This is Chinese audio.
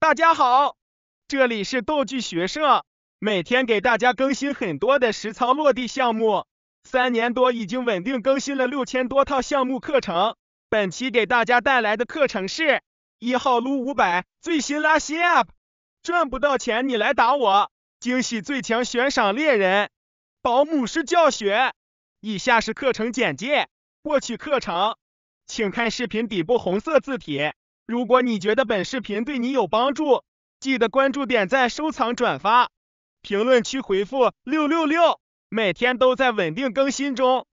大家好，这里是斗具学社，每天给大家更新很多的实操落地项目，三年多已经稳定更新了六千多套项目课程。本期给大家带来的课程是一号撸五百最新拉新 app，赚不到钱你来打我，惊喜最强悬赏猎人，保姆式教学。以下是课程简介，获取课程请看视频底部红色字体。如果你觉得本视频对你有帮助，记得关注、点赞、收藏、转发。评论区回复六六六，每天都在稳定更新中。